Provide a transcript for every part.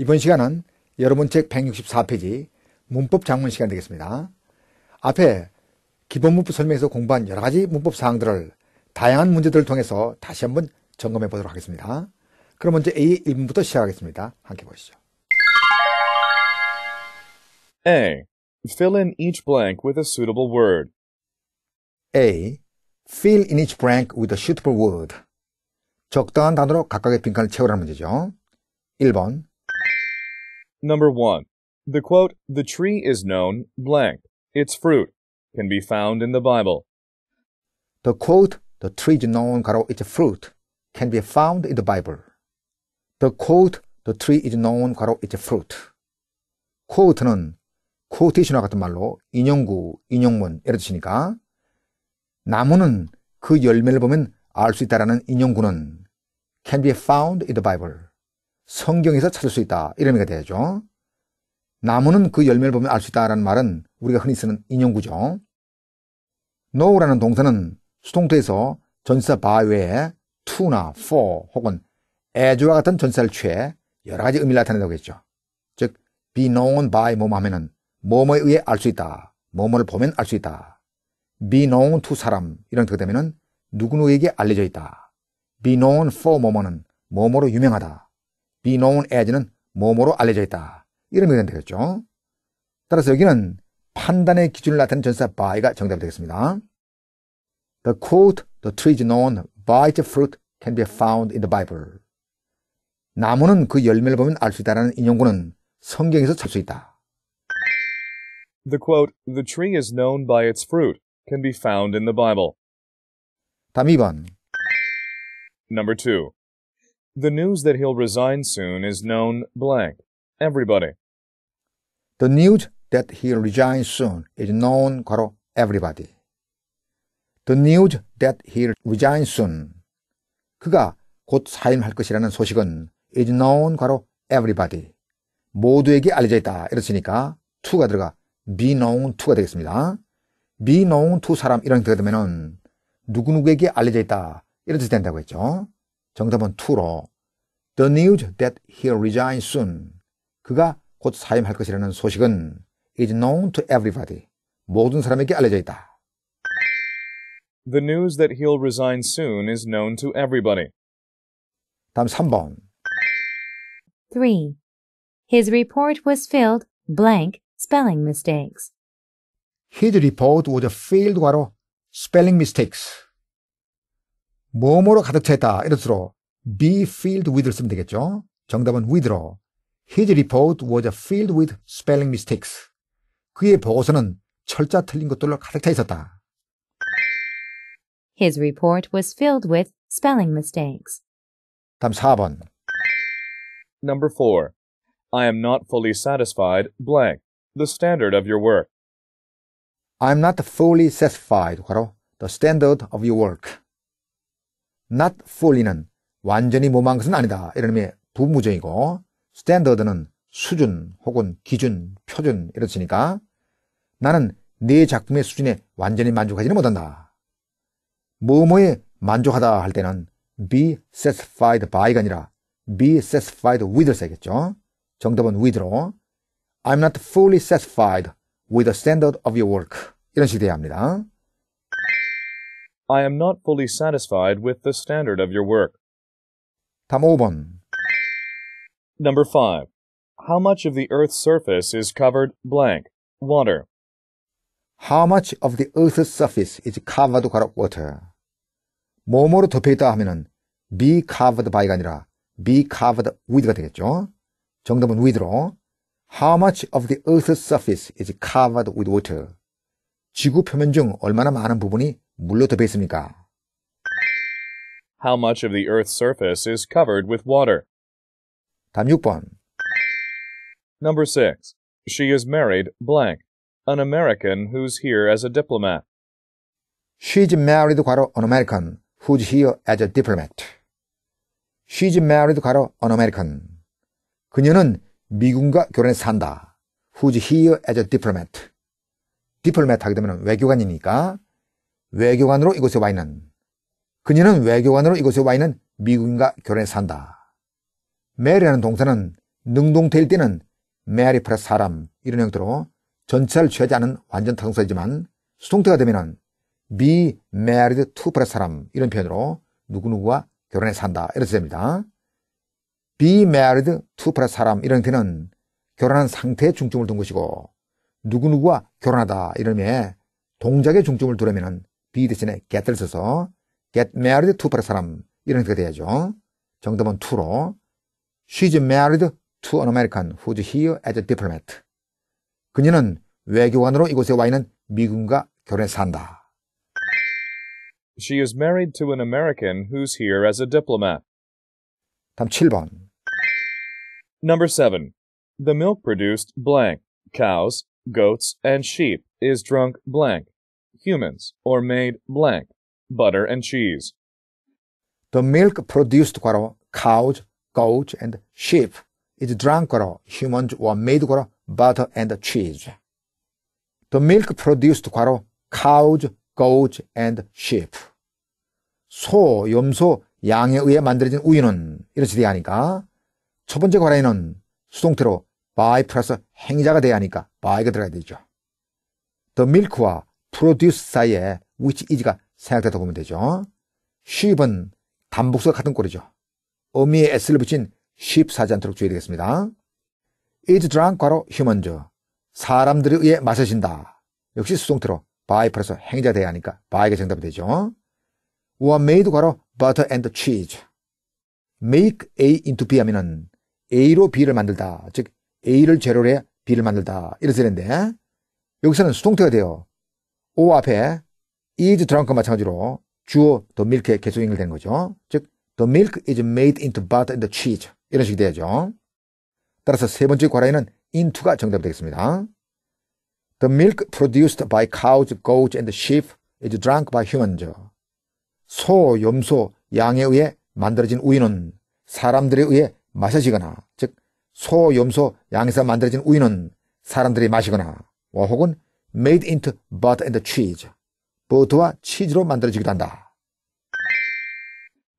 이번 시간은 여러분 책 164페이지 문법 장문 시간 되겠습니다. 앞에 기본 문법 설명에서 공부한 여러 가지 문법 사항들을 다양한 문제들을 통해서 다시 한번 점검해 보도록 하겠습니다. 그럼 먼저 A 1문부터 시작하겠습니다. 함께 보시죠. A. Fill in each blank with a suitable word. A. Fill in each blank with a suitable word. 적당한 단어로 각각의 빈칸을 채우라는 문제죠. 1번 Number 1. The quote, the tree is known blank, its fruit, can be found in the Bible. The quote, the tree is known karo its fruit, can be found in the Bible. The quote, the tree is known karo its fruit. quote는 quotation와 같은 말로 인용구, 인용문, 이런 뜻이니까 나무는 그 열매를 보면 알 수 있다라는 인용구는 can be found in the Bible. 성경에서 찾을 수 있다. 이런 의미가 되죠. 나무는 그 열매를 보면 알 수 있다라는 말은 우리가 흔히 쓰는 인용구죠. 노우라는 동사는 수동태에서 전사 바 외에 투나포 혹은 as와 같은 전사를 취해 여러 가지 의미를 나타낸다고 했죠. 즉, be known by 뭐뭐 하면은 뭐뭐에 의해 알 수 있다. 뭐뭐를 보면 알 수 있다. be known to 사람 이런 뜻이 되면은 누구누구에게 알려져 있다. be known for 뭐뭐는 뭐뭐로 유명하다. be known as는 뭐뭐로 알려져 있다. 이런 의견 되겠죠. 따라서 여기는 판단의 기준을 나타낸 전사 by가 정답이 되겠습니다. The quote, the tree is known by its fruit can be found in the Bible. 나무는 그 열매를 보면 알 수 있다라는 인용구는 성경에서 찾을 수 있다. The quote, the tree is known by its fruit can be found in the Bible. 다음 2번. Number 2. The news that he'll resign soon is known blank. Everybody. The news that he'll resign soon is known 괄호 everybody. The news that he'll resign soon. 그가 곧 사임할 것이라는 소식은 is known 괄호 everybody. 모두에게 알려져 있다. 이렇으니까 to가 들어가 be known to가 되겠습니다. be known to 사람 이런 게 되면은 누구누구에게 알려져 있다. 이런 뜻이 된다고 했죠. 정답은 투로 The news that he resigns soon. 그가 곧 사임할 것이라는 소식은 is known to everybody. 모든 사람에게 알려져 있다. The news that he'll resign soon is known to everybody. 다음 3번. 3. His report was filled blank spelling mistakes. His report was filled 과로 spelling mistakes. 몸으로 가득 차 있다. 이런 뜻으로 be filled with를 쓰면 되겠죠. 정답은 with로. His report was filled with spelling mistakes. 그의 보고서는 철자 틀린 것들로 가득 차 있었다. His report was filled with spelling mistakes. 다음 4번. Number 4. I am not fully satisfied, blank, the standard of your work. I am not fully satisfied, the standard of your work. not fully는 완전히 모모한 것은 아니다. 이런 의미의 부무적이고 standard는 수준 혹은 기준, 표준 이렇으니까 나는 네 작품의 수준에 완전히 만족하지는 못한다. 뭐뭐에 만족하다 할 때는 be satisfied by가 아니라 be satisfied with를 써야겠죠. 정답은 with로 I'm not fully satisfied with the standard of your work 이런 식으로 돼야 합니다. I am not fully satisfied with the standard of your work. 5번. Number 5. How much of the Earth's surface is covered blank, water? How much of the Earth's surface is covered with water? 뭐뭐로 덮여있다 하면은 be covered by가 아니라 be covered with가 되겠죠. 정답은 with로. How much of the Earth's surface is covered with water? 지구 표면 중 얼마나 많은 부분이 물로 덮여 있습니까? How much of the Earth's surface is covered with water? 답 6번. Number 6. She is married blank, an American who's here as a diplomat. She's married 괄호 an American who's here as a diplomat. She's married 괄호 an American. 그녀는 미군과 결혼해 산다. Who's here as a diplomat. 디플매트 하게 되면 외교관이니까 외교관으로 이곳에 와 있는 그녀는 외교관으로 이곳에 와 있는 미국인과 결혼해 산다. 메리라는 동사는 능동태일 때는 메리 플러스 사람 이런 형태로 전체를 취하지 않은 완전 타동사이지만 수동태가 되면은 be m a r r i e 플러스 사람 이런 표현으로 누구누구와 결혼해 산다 이렇게 됩니다. 비메 m a r r i e 플러스 사람 이런 형태는 결혼한 상태에 중점을 둔 것이고 누구누구와 결혼하다 이러면 동작의 중점을 두려면 be 대신에 get을 써서 get married to per 사람 이런 게이 돼야죠. 정답은 to로 she's married to an American who's here as a diplomat. 그녀는 외교관으로 이곳에 와 있는 미군과 결혼해 산다. She is married to an American who's here as a diplomat. 다음 7번. Number 7. The milk produced blank, cows, goats, and sheep is drunk blank, humans, or made blank, butter and cheese. The milk produced from cows, goats, and sheep is drunk from humans or made from butter and cheese. The milk produced from cows, goats, and sheep. 소, 염소, 양에 의해 만들어진 우유는 이렇지 되니까 첫 번째 과라에는 수동태로 by 플러스 행자가 돼야 하니까 by가 들어가야 되죠. The milk와 produce 사이에 which is가 생각되다 보면 되죠. sheep은 단복수가 같은 꼴이죠. 어미에 s를 붙인 sheep 사지 않도록 주의되겠습니다. is drunk 과로 humans 사람들에 의해 마셔진다. 역시 수동태로 by 플러스 행자 돼야 하니까 by가 정답이 되죠. were made 과로 butter and cheese make A into B 하면은 A로 B를 만들다. 즉 A를 재료로 해 B를 만들다. 이렇게 되는데 여기서는 수동태가 돼요. O 앞에 is 드렁크 마찬가지로 주어 the milk의 개수인을 된 거죠. 즉 the milk is made into butter and cheese 이런 식이 되죠. 따라서 세 번째 과라에는 into가 정답 되겠습니다. The milk produced by cows, goats, and sheep is drunk by humans. 소, 염소, 양에 의해 만들어진 우유는 사람들에 의해 마셔지거나, 즉 소, 염소, 양에서 만들어진 우유는 사람들이 마시거나 혹은 made into butter and cheese, 버터와 치즈로 만들어지기도 한다.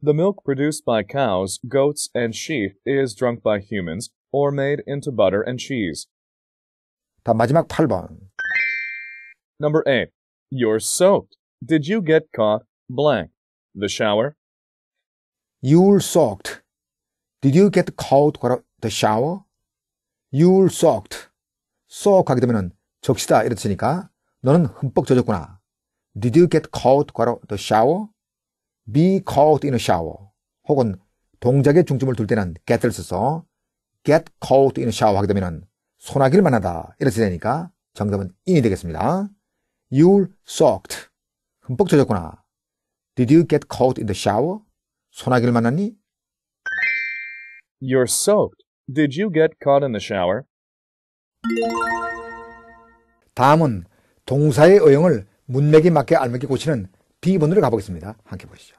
The milk produced by cows, goats, and sheep is drunk by humans or made into butter and cheese. 다 마지막 8번. Number 8. You're soaked. Did you get caught blank? The shower? You're soaked. Did you get caught? the shower, you're soaked. soak 하게 되면은 적시다 이랬으니까 너는 흠뻑 젖었구나. Did you get caught? 과로 the shower? Be caught in a shower. 혹은 동작에 중점을 둘 때는 get를 써서 get caught in a shower 하게 되면은 소나기를 만나다 이렇게 되니까 정답은 in이 되겠습니다. You're soaked. 흠뻑 젖었구나. Did you get caught in the shower? 소나기를 만났니? You're soaked. Did you get caught in the shower? 다음은 동사의 어용을 문맥에 맞게 알맞게 고치는 B번으로 가보겠습니다. 함께 보시죠.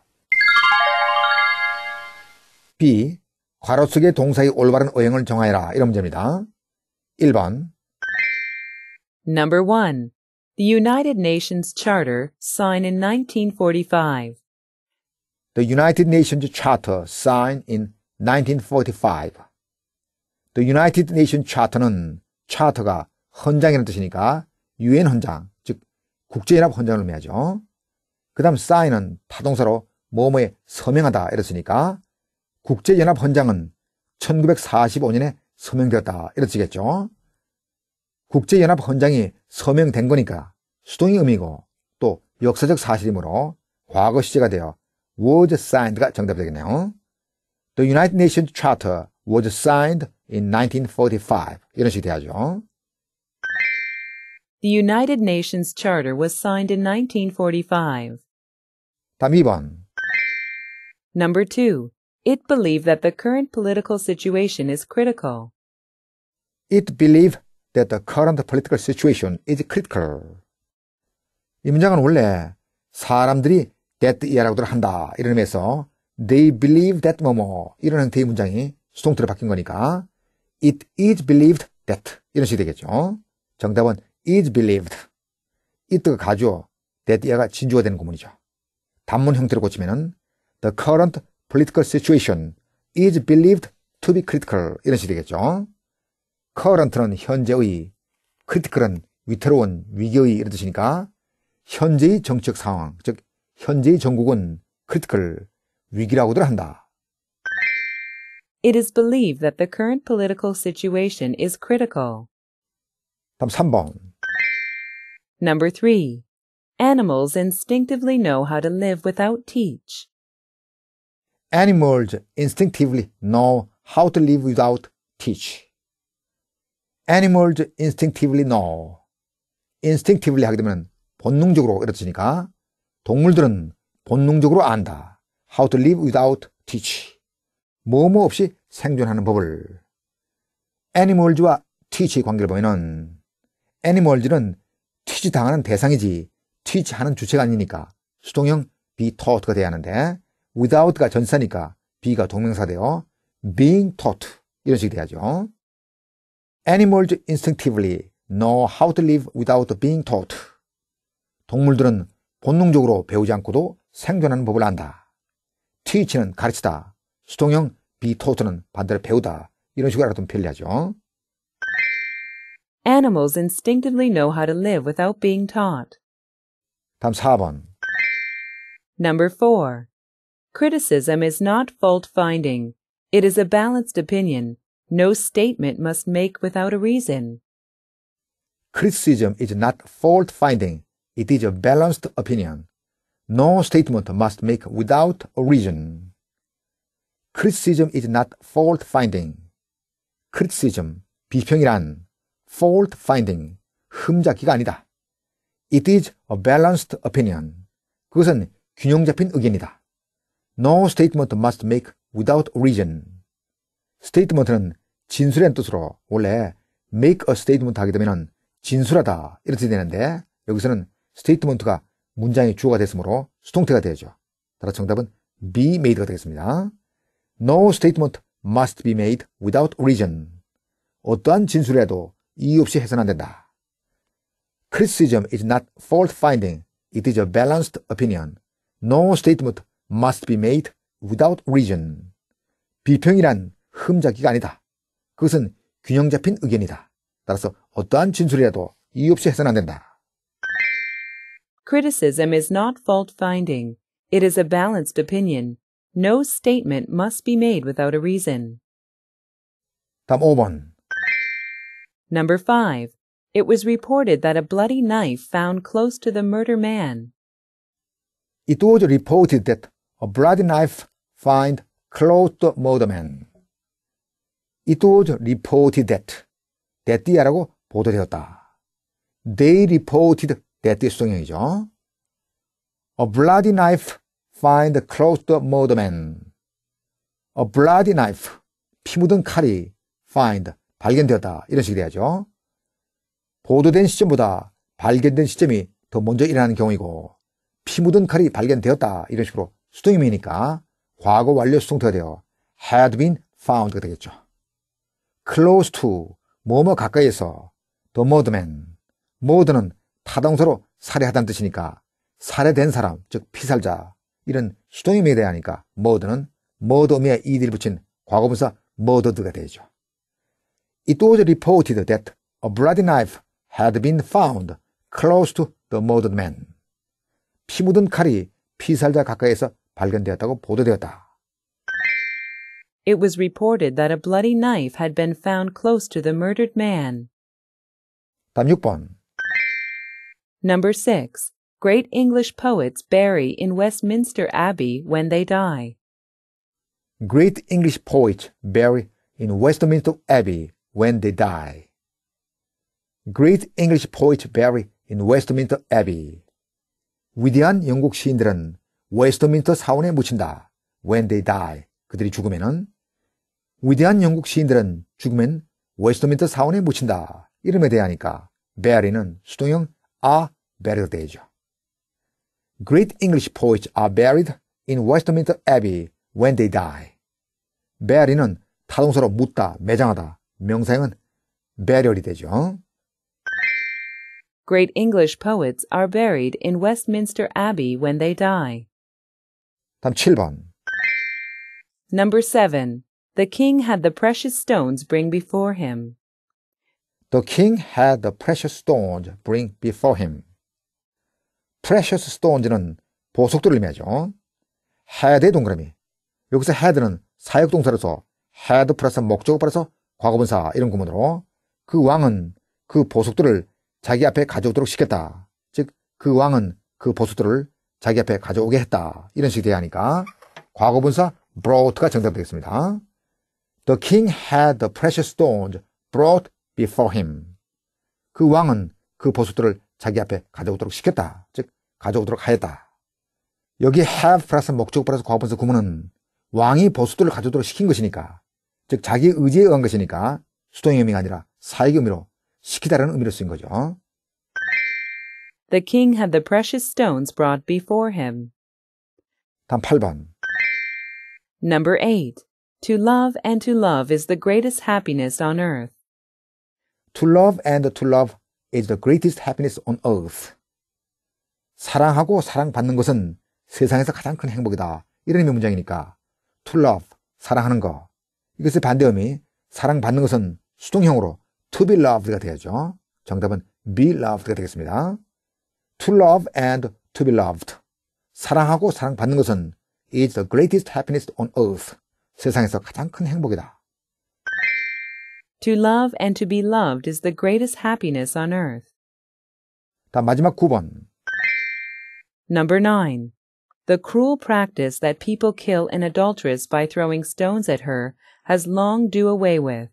B. 괄호 속의 동사의 올바른 어용을 정하여라. 이런 문제입니다. 1번 Number 1. The United Nations Charter, signed in 1945. The United Nations Charter, signed in 1945. The United Nations Charter는 차터가 헌장이라는 뜻이니까 UN 헌장, 즉 국제연합 헌장을 의미하죠. 그 다음 사인은 타동사로 뭐뭐에 서명하다 이랬으니까 국제연합 헌장은 1945년에 서명되었다 이랬지겠죠. 국제연합 헌장이 서명된 거니까 수동이 의미고 또 역사적 사실이므로 과거 시제가 되어 was signed가 정답이 되겠네요. The United Nations Charter was signed in 1945. 이런 식이 돼야죠. The United Nations Charter was signed in 1945. 다음 2번. Number 2. It believed that the current political situation is critical. It believed that the current political situation is critical. 이 문장은 원래 사람들이 that 이하라고들 한다. 이런 의미에서 they believe that 뭐 뭐 이런 형태의 문장이 수동태로 바뀐 거니까 It is believed that 이런 식이 되겠죠. 정답은 is believed. it가 가죠. that 얘가 진주가 되는 구문이죠. 단문 형태로 고치면은 the current political situation is believed to be critical 이런 식이 되겠죠. current는 현재의, critical은 위태로운 위기의 이런 뜻이니까 현재의 정책 상황, 즉 현재의 전국은 critical 위기라고들 한다. It is believed that the current political situation is critical. 3번. Number 3. Animals instinctively know how to live without teach. Animals instinctively know how to live without teach. Animals instinctively know. instinctively 하게 되면 본능적으로 이렇으니까 동물들은 본능적으로 안다. how to live without teach. 뭐뭐 없이 생존하는 법을 애니멀즈와 티치의 관계를 보면은 애니멀즈는 티치 당하는 대상이지 티치하는 주체가 아니니까 수동형 be taught가 돼야 하는데 without가 전사니까 be가 동명사 되어 being taught 이런 식이 돼야죠. Animals instinctively know how to live without being taught. 동물들은 본능적으로 배우지 않고도 생존하는 법을 안다. teach는 가르치다. 수동형 반대로 배우다. 이런 식으로 알아두면 편리하죠. Animals instinctively know how to live without being taught. 다음 4번. Number 4. Criticism is not fault finding. It is a balanced opinion. No statement must make without a reason. Criticism is not fault finding. It is a balanced opinion. No statement must make without a reason. criticism is not fault finding. criticism, 비평이란 fault finding, 흠잡기가 아니다. It is a balanced opinion. 그것은 균형 잡힌 의견이다. No statement must make without reason. statement는 진술이라는 뜻으로 원래 make a statement 하게 되면 진술하다 이렇게 되는데 여기서는 statement가 문장의 주어가 됐으므로 수동태가 되죠. 따라 정답은 be made가 되겠습니다. No statement must be made without reason. 어떠한 진술에도 이유 없이 해서는 안 된다. Criticism is not fault-finding. It is a balanced opinion. No statement must be made without reason. 비평이란 흠잡기가 아니다. 그것은 균형 잡힌 의견이다. 따라서 어떠한 진술이라도 이유 없이 해서는 안 된다. Criticism is not fault-finding. It is a balanced opinion. No statement must be made without a reason. 답 5번. Number 5. It was reported that a bloody knife found close to the murder man. It was reported that a bloody knife found close to murder man. It was reported that. that이라고 보도되었다. They reported that 수동형이죠. A bloody knife find the clothed m u r d e man. A bloody knife. 피 묻은 칼이 find. 발견되었다. 이런 식이 돼야죠. 보도된 시점보다 발견된 시점이 더 먼저 일어나는 경우이고, 피 묻은 칼이 발견되었다. 이런 식으로 수동이니까 과거 완료 수동태가 되어 had been found가 되겠죠. close to, 뭐뭐 가까이에서 the m u r d e m a n m u r d e 는 타동서로 살해하다는 뜻이니까 살해된 사람, 즉 피살자, 이런 수동임에 대하니까 머드는 머더미에 이들 붙인 과거분사 머더드가 되죠. It was reported that a bloody knife had been found close to the murdered man. 피 묻은 칼이 피살자 가까이에서 발견되었다고 보도되었다. It was reported that a bloody knife had been found close to the murdered man. 다음 6번. Number 6. great English poets bury in Westminster Abbey when they die. Great English poets bury in Westminster Abbey when they die. Great English poets bury in Westminster Abbey. 위대한 영국 시인들은 웨스트민스터 사원에 묻힌다. When they die. 그들이 죽으면은 위대한 영국 시인들은 죽으면 웨스트민스터 사원에 묻힌다. 이름에 대하니까 bury는 수동형 are buried 되죠. Great English poets are buried in Westminster Abbey when they die. bury는 타동사로 묻다, 매장하다. 명사형은 burial이 되죠. Great English poets are buried in Westminster Abbey when they die. 다음 7번. Number 7. The king had the precious stones bring before him. The king had the precious stones bring before him. precious stones는 보석들을 의미하죠. head의 동그라미. 여기서 head는 사역동사로서 head 플러스 목적어 플러서 과거분사 이런 구문으로 그 왕은 그 보석들을 자기 앞에 가져오도록 시켰다. 즉, 그 왕은 그 보석들을 자기 앞에 가져오게 했다. 이런 식이 돼야 하니까 과거분사 brought가 정답되겠습니다. 이 The king had the precious stones brought before him. 그 왕은 그 보석들을 자기 앞에 가져오도록 시켰다. 즉 가져오도록 하였다. 여기 have 플러스 목적 플러스 과거분사 구문은 왕이 보수들을 가져오도록 시킨 것이니까 즉 자기 의지에 의한 것이니까 수동의 의미가 아니라 사익 의미로 시키다라는 의미로 쓰인 거죠. The king had the precious stones brought before him. 다음 8번. Number 8. To love and to love is the greatest happiness on earth. To love and to love is the greatest happiness on earth. 사랑하고 사랑받는 것은 세상에서 가장 큰 행복이다. 이런 의미 문장이니까 to love, 사랑하는 거. 이것의 반대음이 사랑받는 것은 수동형으로 to be loved가 되야죠. 정답은 be loved가 되겠습니다. to love and to be loved. 사랑하고 사랑받는 것은 is the greatest happiness on earth. 세상에서 가장 큰 행복이다. To love and to be loved is the greatest happiness on earth. 다 마지막 9번. Number 9. The cruel practice that people kill an adulteress by throwing stones at her has long do away with.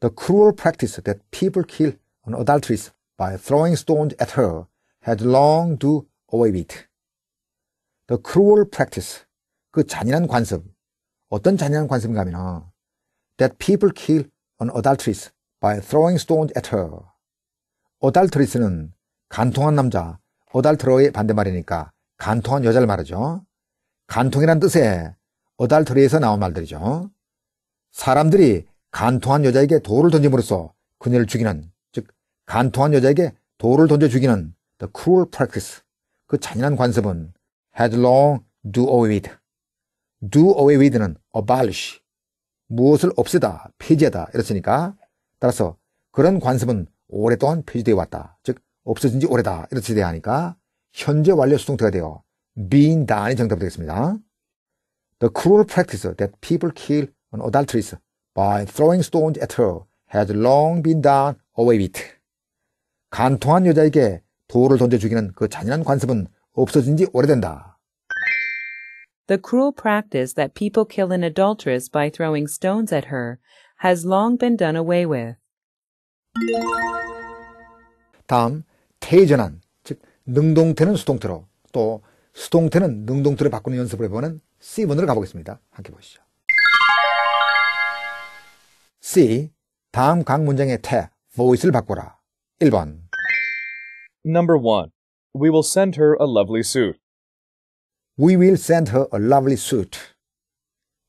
The cruel practice that people kill an adulteress by throwing stones at her had long do away with. The cruel practice. 그 잔인한 관습. 어떤 잔인한 관습인가 하면 that people kill an adulteress by throwing stones at her. adulteress는 간통한 남자, adulterer의 반대말이니까 간통한 여자를 말하죠. 간통이란 뜻의 adultery에서 나온 말들이죠. 사람들이 간통한 여자에게 돌을 던짐으로써 그녀를 죽이는, 즉 간통한 여자에게 돌을 던져 죽이는 the cruel practice, 그 잔인한 관습은 had long do away with. do away with는 abolish, 무엇을 없애다, 폐지하다 이랬으니까 따라서 그런 관습은 오랫동안 폐지되어 왔다. 즉 없어진 지 오래다 이렇게 돼야 하니까 현재 완료 수동태가 되어 being done이 정답이 되겠습니다. The cruel practice that people kill o n adulteress by throwing stones at her has long been done away with. 간통한 여자에게 돌을 던져 죽이는 그 잔인한 관습은 없어진 지 오래된다. The cruel practice that people kill an adulteress by throwing stones at her has long been done away with. 다음 태전한 즉 능동태는 수동태로 또 수동태는 능동태로 바꾸는 연습을 해보는 C번으로 가보겠습니다. 함께 보시죠. C. 다음 각 문장의 태, voice를 바꿔라. 1번 Number 1. We will send her a lovely suit. We will send her a lovely suit.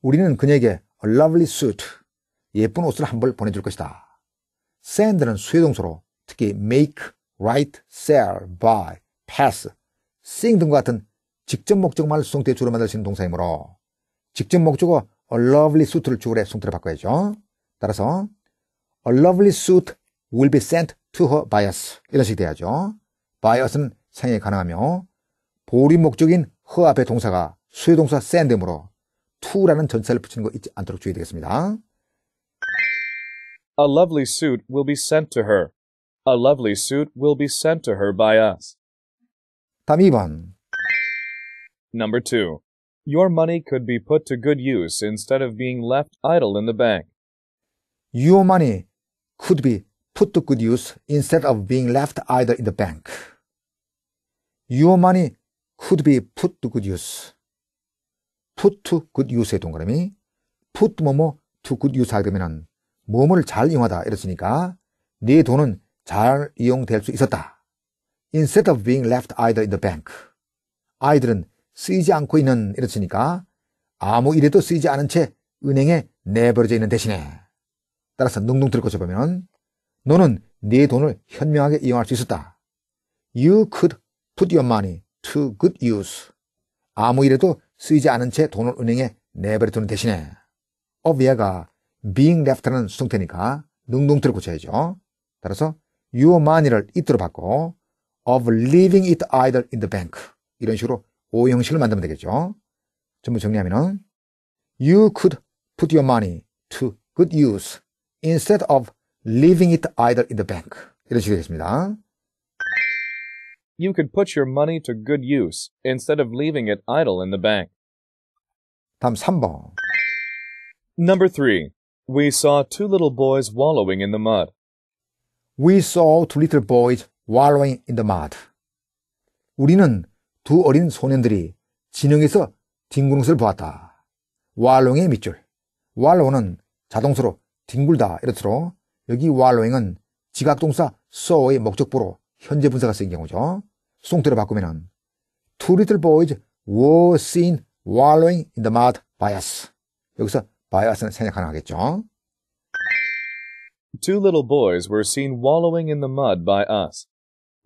우리는 그녀에게 a lovely suit, 예쁜 옷을 한 벌 보내줄 것이다. send는 수혜동사로 특히 make, write, sell, buy, pass, sing 등과 같은 직접 목적말을 수동태에 주로 만들 수 있는 동사이므로 직접 목적어 a lovely suit를 주어에 수동태로 바꿔야죠. 따라서 a lovely suit will be sent to her by us 이런 식이 돼야죠. by us는 상향 가능하며 보리 목적인 허 앞에 동사가 수요 동사 샌드므로 to라는 전사를 붙이는 거 잊지 않도록 주의해야 되겠습니다. A lovely suit will be sent to her. A lovely suit will be sent to her by us. 다음 2번. Number 2. Your money could be put to good use instead of being left idle in the bank. Your money could be put to good use instead of being left idle in the bank. Your money could be put to good use. put to good use의 동그라미. put 뭐뭐 to good use 하게 되면은 뭐뭐를 잘 이용하다 이랬으니까 네 돈은 잘 이용될 수 있었다. Instead of being left i t h e in the bank. 아이들은 쓰이지 않고 있는 이랬으니까 아무 일에도 쓰이지 않은 채 은행에 내버려져 있는 대신에 따라서 능동태를 고쳐보면 너는 네 돈을 현명하게 이용할 수 있었다. You could put your money to good use. 아무 일에도 쓰이지 않은 채 돈을 은행에 내버려두는 대신에 of가 being left는 수동태니까 능동태를 고쳐야죠. 따라서 your money를 it로 바꿔 of leaving it idle in the bank 이런 식으로 오 형식을 만들면 되겠죠. 전부 정리하면은 you could put your money to good use instead of leaving it idle in the bank 이런 식으로 되겠습니다. you could put your money to good use instead of leaving it idle in the bank. 다음 3번. Number 3. We saw two little boys wallowing in the mud. We saw two little boys wallowing in the mud. 우리는 두 어린 소년들이 진흙에서 뒹구는 것을 보았다. wallowing의 밑줄. wallow는 자동수로 뒹굴다 이렇도록 여기 wallowing은 지각동사 saw의 목적부로 현재 분사가 쓰인 경우죠. 쏭트로 바꾸면은 Two little boys were seen wallowing in the mud by us. 여기서 by us는 생략 가능하겠죠. Two little boys were seen wallowing in the mud by us.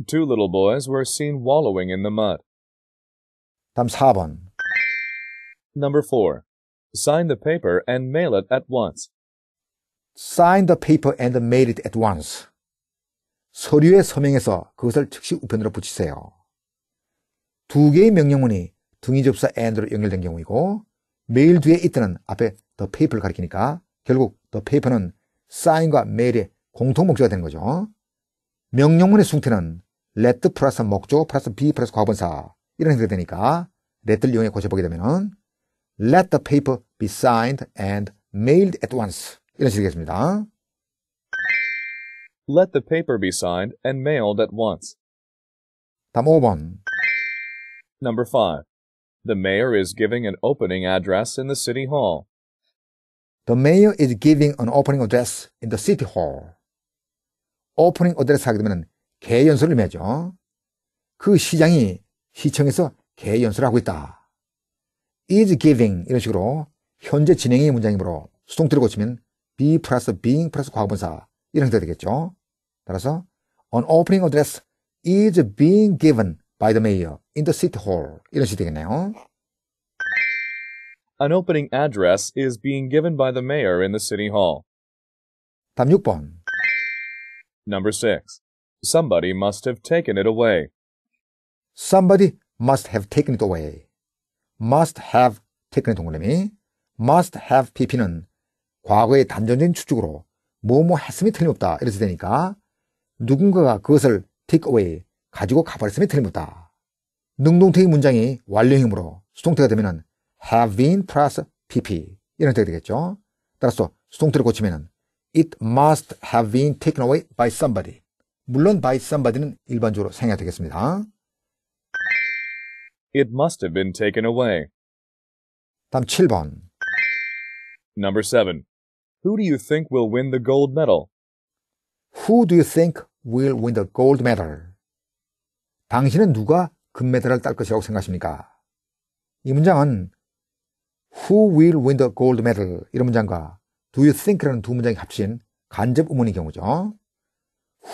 Two little boys were seen wallowing in the mud. 다음 4번. Number 4. Sign the paper and mail it at once. Sign the paper and mail it at once. 서류에 서명해서 그것을 즉시 우편으로 붙이세요. 두 개의 명령문이 등이 접사 and로 연결된 경우이고 메일 뒤에 있다는 앞에 더 페이퍼를 가리키니까 결국 더 페이퍼는 사인과 메일의 공통 목적이 되는 거죠. 명령문의 숭태는 let 플러스 목적 플러스 be 플러스 과거분사 이런 형태가 되니까 let를 이용해 고쳐보게 되면은 let the paper be signed and mailed at once 이런 식이 되겠습니다. Let the paper be signed and mailed at once. 5번 Number 5. The mayor is giving an opening address in the city hall. The mayor is giving an opening address in the city hall. Opening address 하게 되면 개연설을 매죠. 그 시장이 시청에서 개연설을 하고 있다. is giving 이런 식으로 현재 진행의 문장이므로 수동태를 고치면 be plus being plus 과거분사 이런 형태가 되겠죠. 따라서 an opening address is being given by the mayor in the city hall 이런 식 되겠네요. An opening address is being given by the mayor in the city hall. 다음 6번. Number 6. Somebody must have taken it away. Somebody must have taken it away. must have taken의 동그라미 must have pp는 과거의 단전적인 추측으로 뭐 뭐 했음이 틀림없다 이렇게 되니까 누군가가 그것을 테이크어웨이 가지고 가버렸음이 틀림없다. 능동태의 문장이 완료형으로 수동태가 되면 have been plus pp 이런 뜻이 되겠죠. 따라서 수동태를 고치면 it must have been taken away by somebody. 물론 by somebody는 일반적으로 생략 되겠습니다. It must have been taken away. 다음 7번. Number 7. Who do you think will win the gold medal? Who do you think will win the gold medal. 당신은 누가 금메달을 딸 것이라고 생각하십니까? 이 문장은 who will win the gold medal 이런 문장과 do you think라는 두 문장이 합친 간접 의문의 경우죠.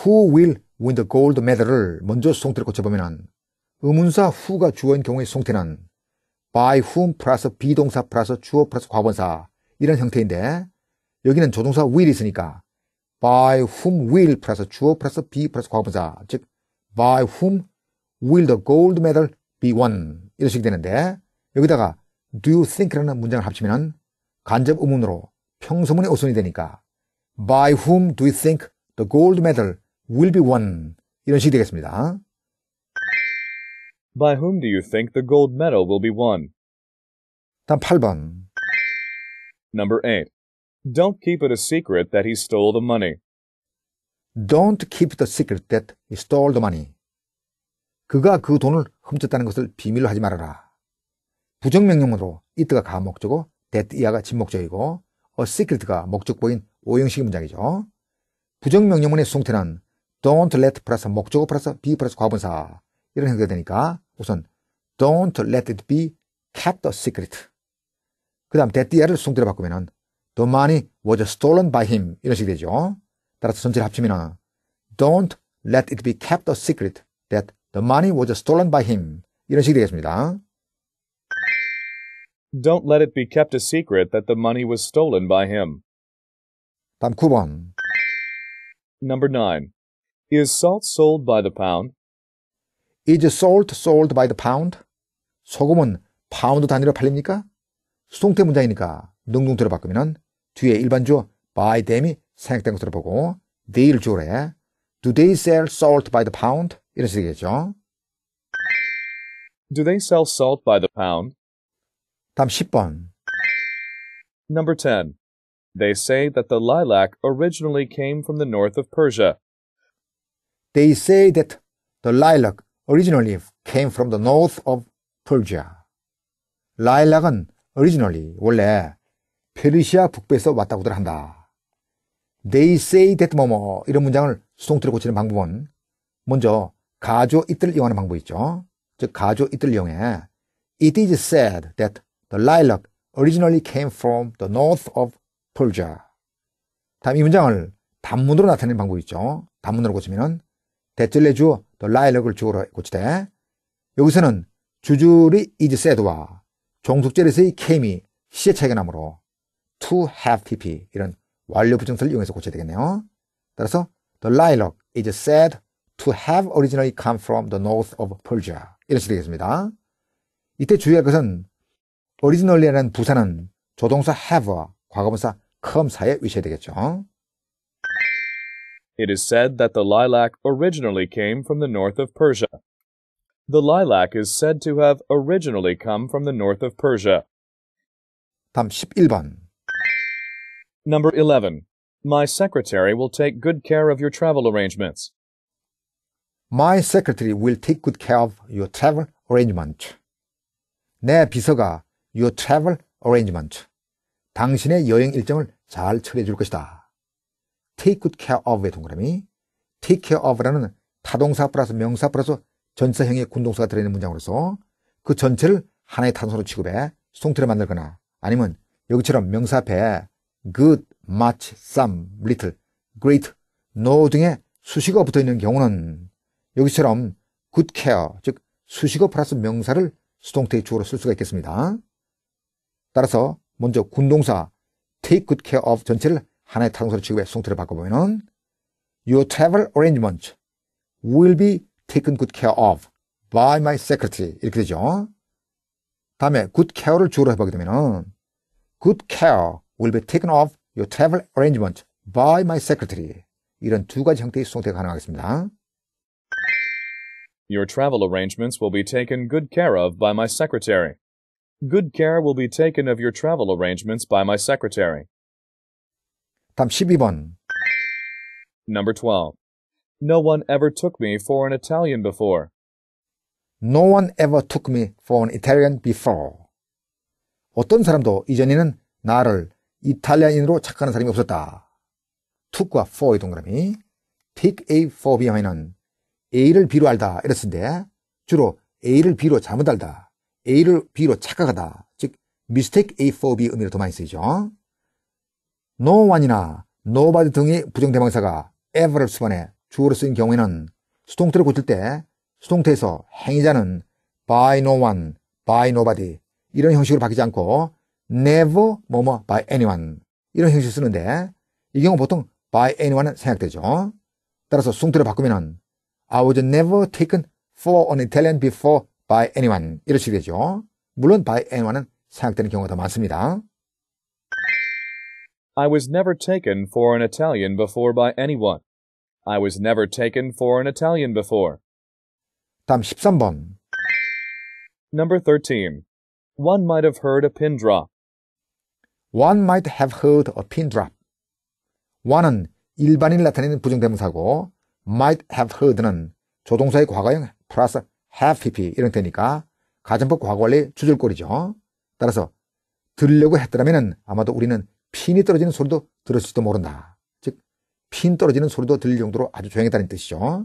who will win the gold medal을 먼저 송태를 고쳐보면 의문사 who가 주어인 경우의 송태는 by whom 플러스 비동사 플러스 주어 플러스 과본사 이런 형태인데 여기는 조동사 will이 있으니까 by whom will 플러스 주어 플러스 be 플러스 과거분사 즉 by whom will the gold medal be won 이런 식이 되는데 여기다가 do you think라는 문장을 합치면 간접 의문으로 평소문의 오선이 되니까 by whom do you think the gold medal will be won 이런 식이 되겠습니다. By whom do you think the gold medal will be won? 다음 8번 Number 8. Don't keep it a secret that he stole the money. Don't keep it a secret that he stole the money. 그가 그 돈을 훔쳤다는 것을 비밀로 하지 말아라. 부정명령으로 it가 가목적어 that 이하가 진목적이고 a secret가 목적보인 오형식 문장이죠. 부정명령문의 수동태는 don't let 플러스 목적어 플러스 be 플러스 과분사 이런 형태가 되니까 우선 don't let it be kept a secret 그 다음 that 이하를 수동태로 바꾸면 The money was stolen by him. 이런 식이 되죠. 따라서 전체를 합치면 Don't let it be kept a secret that the money was stolen by him. 이런 식이 되겠습니다. Don't let it be kept a secret that the money was stolen by him. 다음 9번. Number 9. Is salt sold by the pound? Is salt sold by the pound? 소금은 파운드 단위로 팔립니까? 수동태 문장이니까 능동태로 바꾸면 뒤에 1번주 by them이 생각된 것으로 보고 내일 주래 do they sell salt by the pound? 이런 식이겠죠. do they sell salt by the pound? 다음 10번 Number 10. They say that the lilac originally came from the north of Persia. They say that the lilac originally came from the north of Persia. lilac은 originally 원래 페르시아 북부에서 왔다고들 한다. They say that 뭐뭐 이런 문장을 수동태로 고치는 방법은 먼저 가조 이틀을 이용하는 방법이 있죠. 즉 가조 이틀을 이용해 It is said that the lilac originally came from the north of Persia. 다음 이 문장을 단문으로 나타내는 방법이 있죠. 단문으로 고치면은 대절레주 the lilac을 주어로 고치되 여기서는 주주리 is said와 종속절에서의 came이 시제 차이가 나므로 to have t p 이런 완료 부정사를 이용해서 고쳐야 되겠네요. 따라서 the lilac is said to have originally come from the north of Persia 이런 식이 되겠습니다. 이때 주의할 것은 originally라는 부사는 조동사 have와 과거분사 come 사이에 위치해야 되겠죠. It is said that the lilac originally came from the north of Persia. The lilac is said to have originally come from the north of Persia. 다음 11번 Number 11. My secretary will take good care of your travel arrangements. My secretary will take good care of your travel arrangement. 내 비서가 your travel arrangement. 당신의 여행 일정을 잘 처리해 줄 것이다. take good care of의 동그라미, take care of라는 타동사 플러스 명사 플러스 전사형의 군동사가 들어있는 문장으로서 그 전체를 하나의 단서로 취급해 송태를 만들거나 아니면 여기처럼 명사 앞에 good, much, some, little, great, no 등의 수식어 붙어 있는 경우는 여기처럼 good care, 즉 수식어 플러스 명사를 수동태의 주어로 쓸 수가 있겠습니다. 따라서 먼저 군동사 take good care of 전체를 하나의 타동사로 취급해 수동태를 바꿔보면 Your travel arrangement will be taken good care of by my secretary 이렇게 되죠. 다음에 good care를 주어로 해보게 되면 good care will be taken off your travel arrangement by my secretary. 이런 두 가지 형태의 수동태가 가능하겠습니다. Your travel arrangements will be taken good care of by my secretary. Good care will be taken of your travel arrangements by my secretary. 다음 12번. Number 12. No one ever took me for an Italian before. No one ever took me for an Italian before. 어떤 사람도 이전에는 나를 이탈리아인으로 착각하는 사람이 없었다. took과 for의 동그라미 take A for B하면은 A를 B로 알다 이랬는데 주로 A를 B로 잘못 알다. A를 B로 착각하다. 즉 mistake A for B 의미로 더 많이 쓰이죠. no one이나 nobody 등의 부정대망사가 ever를 수반해 주어를 쓰인 경우에는 수동태를 고칠 때 수동태에서 행위자는 by no one, by nobody 이런 형식으로 바뀌지 않고 never 뭐뭐 by anyone 이런 형식을 쓰는데 이 경우 보통 by anyone은 생각되죠 따라서 숭트를 바꾸면 I was never taken for an Italian before by anyone 이런 식이 되죠. 물론 by anyone은 생각되는 경우가 더 많습니다. I was never taken for an Italian before by anyone. I was never taken for an Italian before. 다음 13번. Number 13. One might have heard a pin drop. One might have heard a pin drop. one은 일반인 나타내는 부정대명사고 might have heard는 조동사의 과거형 플러스 have pp 이런 테니까 가정법 과거원리 주절꼴이죠. 따라서 들으려고 했더라면 아마도 우리는 핀이 떨어지는 소리도 들었을지도 모른다. 즉, 핀 떨어지는 소리도 들릴 정도로 아주 조용했다는 뜻이죠.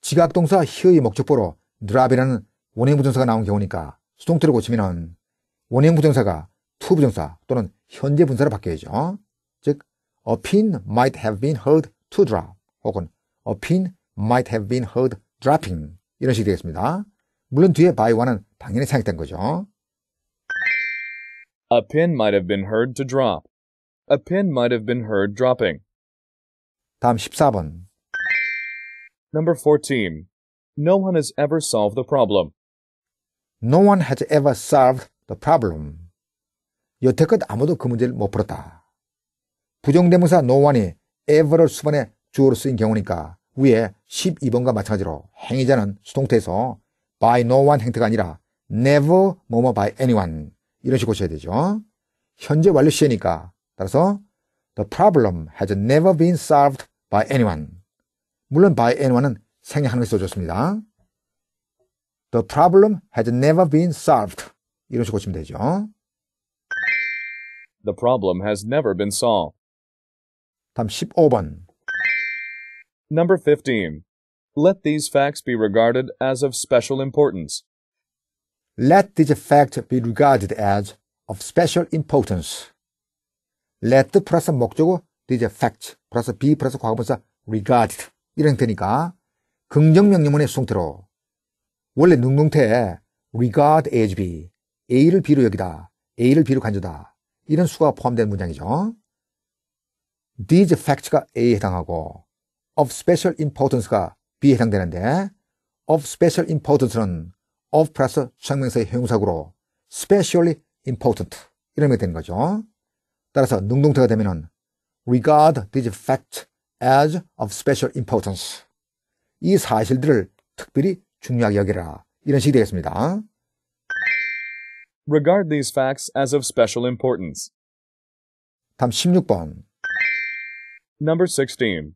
지각동사 히의 목적보로 드랍이라는 원형 부정사가 나온 경우니까 수동태로 고치면 원형 부정사가 to 부정사 또는 현재 분사로 바뀌어야죠. 즉, a pin might have been heard to drop 혹은 a pin might have been heard dropping 이런 식이 되겠습니다. 물론 뒤에 by one은 당연히 사용된 거죠. A pin might have been heard to drop. A pin might have been heard dropping. 다음 14번. Number 14. No one has ever solved the problem. No one has ever solved the problem. 여태껏 아무도 그 문제를 못 풀었다. 부정대명사 노원이 ever를 수반해 주어로 쓰인 경우니까 위에 12번과 마찬가지로 행위자는 수동태에서 by no one 행태가 아니라 never 뭐뭐 by anyone 이런 식으로 써야 되죠. 현재 완료 시제니까 따라서 the problem has never been solved by anyone 물론 by anyone은 생략하는 게써좋습니다 The problem has never been solved 이런 식으로 치면 되죠. The problem has never been solved. 다음 15번. Number 15. Let these facts be regarded as of special importance. Let these facts be regarded as of special importance. Let 플러스 목적어 these facts 플러스 be 플러스 과거분사 regarded 이런 형태니까 긍정명령문의 수동태로 원래 능동태 regard as b a를 b로 여기다 a를 b로 간주다 이런 수가 포함된 문장이죠. These facts가 A에 해당하고 of special importance가 B에 해당되는데 of special importance는 of 플러스 상명사의 형용사구로 specially important 이런 의미가 되는 거죠. 따라서 능동태가 되면 regard these facts as of special importance 이 사실들을 특별히 중요하게 여기라 이런 식이 되겠습니다. regard these facts as of special importance. 답 16번. Number 16.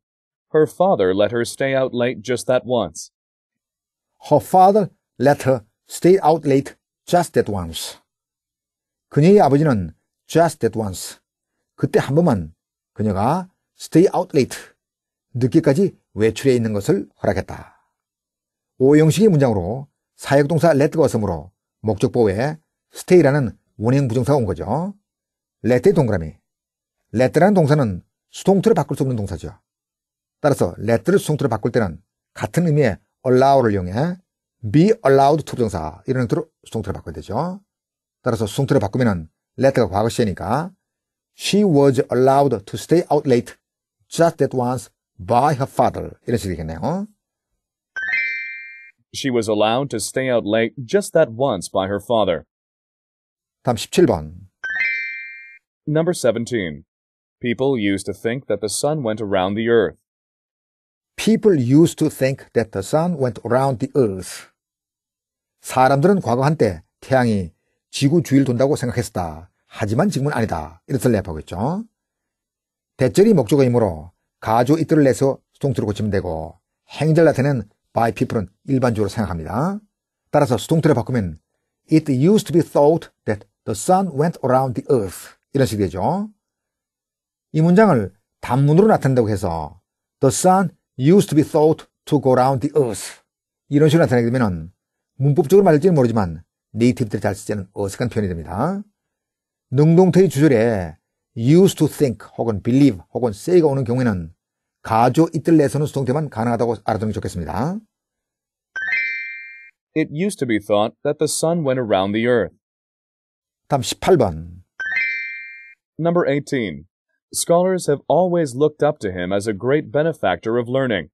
Her father let her stay out late just that once. Her father let her stay out late just that once. 그녀의 아버지는 just that once. 그때 한 번만 그녀가 stay out late. 늦게까지 외출해 있는 것을 허락했다. 오형식의 문장으로 사역동사 let가 어으므로 목적보에 stay라는 원형 부정사가 온 거죠. let의 동그라미. let라는 동사는 수동태로 바꿀 수 없는 동사죠. 따라서 let를 수동태로 바꿀 때는 같은 의미의 allow를 이용해 be allowed to 부정사 이런 형태로 수동태로 바꿔야 되죠. 따라서 수동태로 바꾸면 let가 과거 시니까 she was allowed to stay out late just that once by her father 이런 식이 되겠네요. She was allowed to stay out late just that once by her father. 다음 17번. Number 17. People used to think that the sun went around the earth. People used to think that the sun went around the earth. 사람들은 과거 한때 태양이 지구 주위를 돈다고 생각했다. 하지만 지금은 아니다. 이렇게 랩하고 있죠. 대절이 목적어이므로 가조 이들을 내서 수동태로 고치면 되고 행절 나타낸 by people은 일반적으로 생각합니다. 따라서 수동태를 바꾸면 It used to be thought that The sun went around the earth. 이런 식이 되죠. 이 문장을 단문으로 나타낸다고 해서 The sun used to be thought to go around the earth. 이런 식으로 나타내게 되면 문법적으로 맞을지는 모르지만 네이티브들이 잘 쓰지는 어색한 표현이 됩니다. 능동태의 주절에 used to think 혹은 believe 혹은 say가 오는 경우에는 가조 이들 내서는 수동태만 가능하다고 알아두는 게 좋겠습니다. It used to be thought that the sun went around the earth. 다음 18번. Number 18. Scholars have always looked up to him as a great benefactor of learning.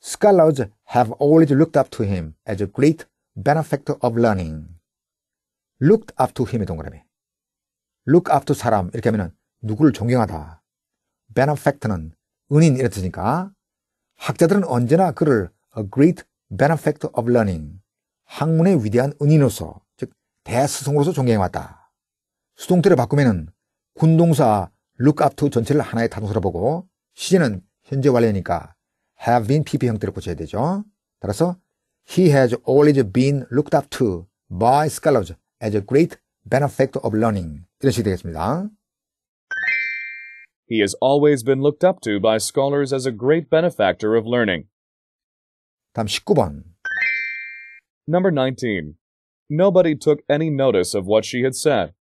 Scholars have always looked up to him as a great benefactor of learning. looked up to him의 동그라미. look up to 사람 이렇게 하면은 누구를 존경하다. benefactor는 은인 이랬 뜻이니까 학자들은 언제나 그를 a great benefactor of learning 학문의 위대한 은인으로서 대스승으로서 존경해왔다. 수동태를 바꾸면 군동사 look up to 전체를 하나의 단어로 보고 시제는 현재 완료니까 have been PP 형태를 고쳐야 되죠. 따라서 he has always been looked up to by scholars as a great benefactor of learning 이런 식이 되겠습니다. He has always been looked up to by scholars as a great benefactor of learning. 다음 19번. Number 19. Nobody took any notice of what she had said.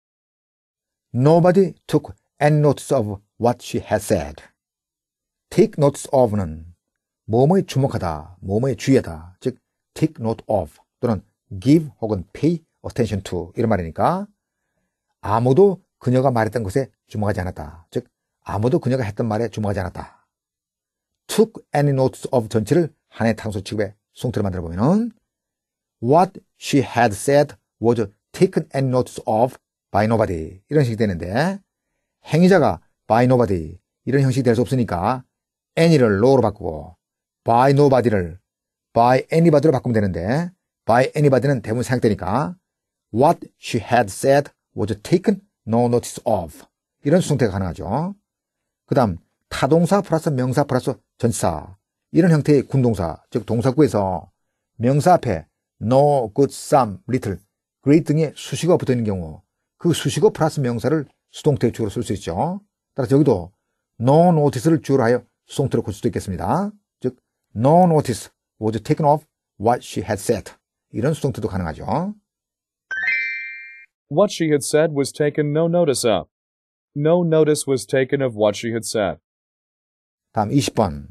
Nobody took any notice of what she had said. take notice of는 몸뭐에 주목하다, 몸뭐에 주의하다, 즉 take note of 또는 give 혹은 pay attention to 이런 말이니까 아무도 그녀가 말했던 것에 주목하지 않았다. 즉 아무도 그녀가 했던 말에 주목하지 않았다. took any notes of 전체를 하나의 탕소 취급의 송태를 만들어 보면은 what she had said was taken and notice of by nobody. 이런 식이 되는데, 행위자가 by nobody. 이런 형식이 될 수 없으니까, any를 no로 바꾸고, by nobody를 by anybody로 바꾸면 되는데, by anybody는 대부분 생각되니까 what she had said was taken no notice of. 이런 수동태가 가능하죠. 그 다음, 타동사 플러스 명사 플러스 전치사. 이런 형태의 군동사, 즉 동사구에서 명사 앞에 no, good, some, little, great 등의 수식어 붙어있는 경우 그 수식어 플러스 명사를 수동태 주로 쓸 수 있죠. 따라서 여기도 no notice를 주로 하여 수동태로 고칠 수도 있겠습니다. 즉, no notice was taken of what she had said. 이런 수동태도 가능하죠. What she had said was taken no notice of. No notice was taken of what she had said. 다음 20번.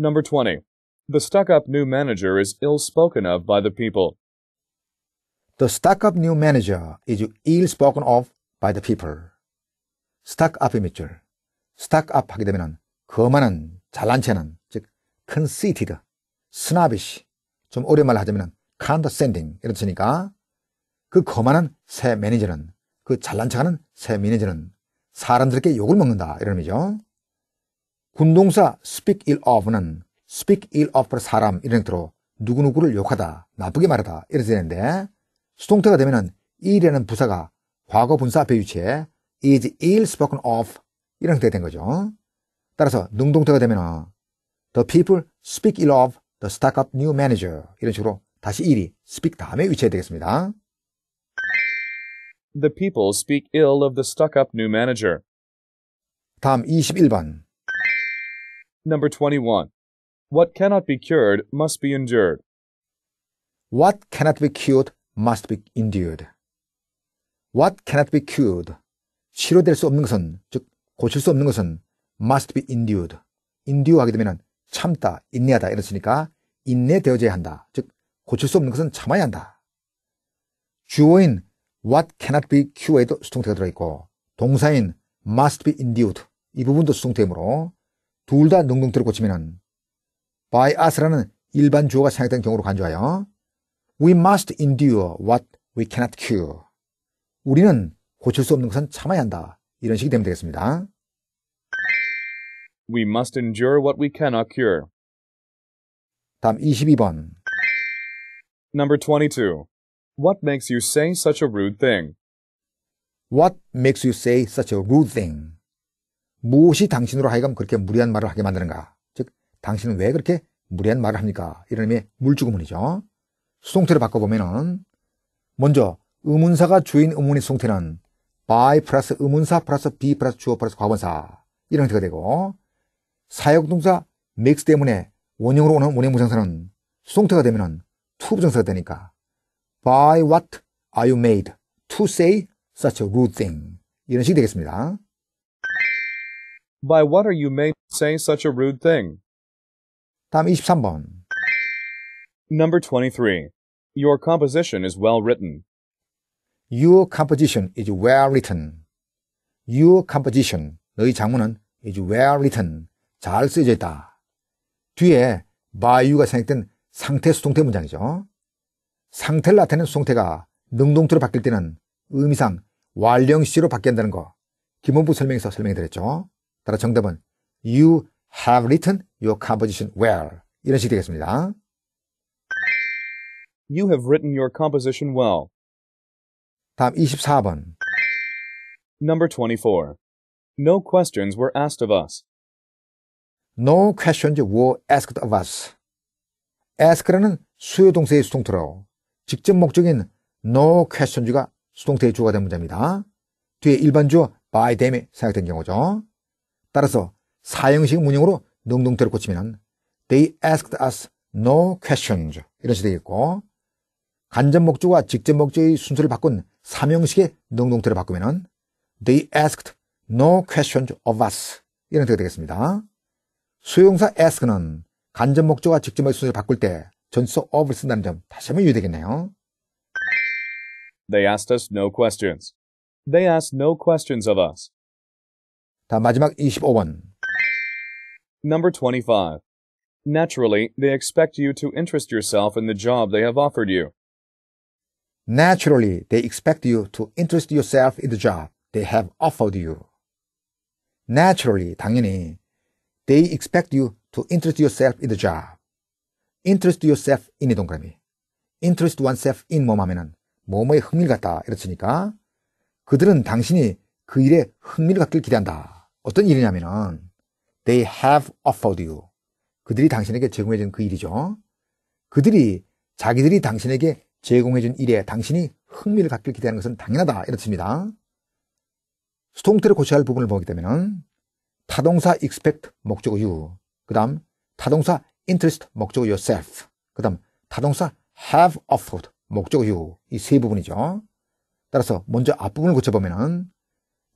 Number 20. The stuck up new manager is ill spoken of by the people. The stuck up new manager is ill spoken of by the people. stuck up이 밑줄. stuck up 하게 되면 거만한, 잘난 체는, 즉, conceited, snobbish, 좀오랜 말로 하자면 condescending 이렇 뜻이니까 그 거만한 새 매니저는 그 잘난 척하는 새 매니저는 사람들에게 욕을 먹는다 이런 의미죠. 군동사 speak ill of는 speak ill of 사람 이런 뜻으로 누구누구를 욕하다, 나쁘게 말하다 이렇게 되는데 수동태가 되면은 ill이라는 부사가 과거 분사 앞에 위치해 is ill spoken of 이런 형태가 된 거죠. 따라서 능동태가 되면은 the people speak ill of the startup new manager 이런 식으로 다시 일이 speak 다음에 위치해야 되겠습니다. The people speak ill of the stuck-up new manager. 다음 21번. Number 21. What cannot be cured must be endured. What cannot be cured must be endured. What cannot be cured? 치료될 수 없는 것은, 즉 고칠 수 없는 것은 must be endured. endure하게 되면 참다, 인내하다 이랬으니까 인내되어져야 한다. 즉 고칠 수 없는 것은 참아야 한다. 주어인 what cannot be cured에도 수동태가 들어있고 동사인 must be endured 이 부분도 수동태이므로 둘 다 능동태를 고치면 by us라는 일반 주어가 생략된 경우로 간주하여 we must endure what we cannot cure. 우리는 고칠 수 없는 것은 참아야 한다. 이런 식이 되면 되겠습니다. We must endure what we cannot cure. 다음 22번. Number 22. What makes you say such a rude thing? What makes you say such a rude thing? 무엇이 당신으로 하여금 그렇게 무리한 말을 하게 만드는가? 당신은 왜 그렇게 무례한 말을 합니까? 이런 의미의 물주구문이죠. 수동태를 바꿔보면은 먼저 의문사가 주인 의문의 수동태는 by 플러스 의문사 플러스 be 플러스 주어 플러스 과거사 이런 형태가 되고 사역동사 m a k 때문에 원형으로 오는 원형 부정사는 수동태가 되면은 to 부정사가 되니까 by what are you made to say such a rude thing 이런 식이 되겠습니다. By what are you made to say such a rude thing? 다음 23번. Number 23. Your composition is well written. Your composition is well written. Your composition, 너의 장문은 is well written, 잘 쓰여져 있다. 뒤에 by you가 생략된 상태 수동태 문장이죠. 상태를 나타내는 수동태가 능동태로 바뀔 때는 의미상 완령시로 바뀐다는 거 기본부 설명에서 설명해 드렸죠. 따라 정답은 you have written your composition well. 이런 식이 되겠습니다. You have written your composition well. 다음 24번. Number 24. No questions were asked of us. No questions were asked of us. ask라는 수요 동사의 수동태로 직접 목적인 no questions가 수동태의 주어가 된 문제입니다. 뒤에 일반 주어 by them이 사용된 경우죠. 따라서 사형식 문형으로 능동태로 고치면 They asked us no questions 이런 식이 되겠고 간접 목적과 직접 목적의 순서를 바꾼 삼형식의 능동태로 바꾸면 They asked no questions of us 이런 뜻이 되겠습니다. 수용사 ask는 간접 목적과 직접 목적의 순서를 바꿀 때전치 of을 쓴다는 점 다시 한번 유의되겠네요. They asked us no questions. They asked no questions of us. 다음 마지막 25번. Number 25. Naturally, they expect you to interest yourself in the job they have offered you. Naturally, they expect you to interest yourself in the job they have offered you. Naturally, 당연히. They expect you to interest yourself in the job. interest yourself in 이 동그라미. interest oneself in 몸 하면은 몸의 흥미를 갖다 이렇으니까 그들은 당신이 그 일에 흥미를 갖길 기대한다. 어떤 일이냐면은 They have offered you. 그들이 당신에게 제공해준 그 일이죠. 그들이 자기들이 당신에게 제공해준 일에 당신이 흥미를 갖길 기대하는 것은 당연하다. 이렇습니다. 스동태를 고쳐야 할 부분을 보기 때문에는 타동사 expect 목적어 you. 그 다음 타동사 interest 목적어 yourself. 그 다음 타동사 have offered 목적어 you. 이 세 부분이죠. 따라서 먼저 앞부분을 고쳐보면은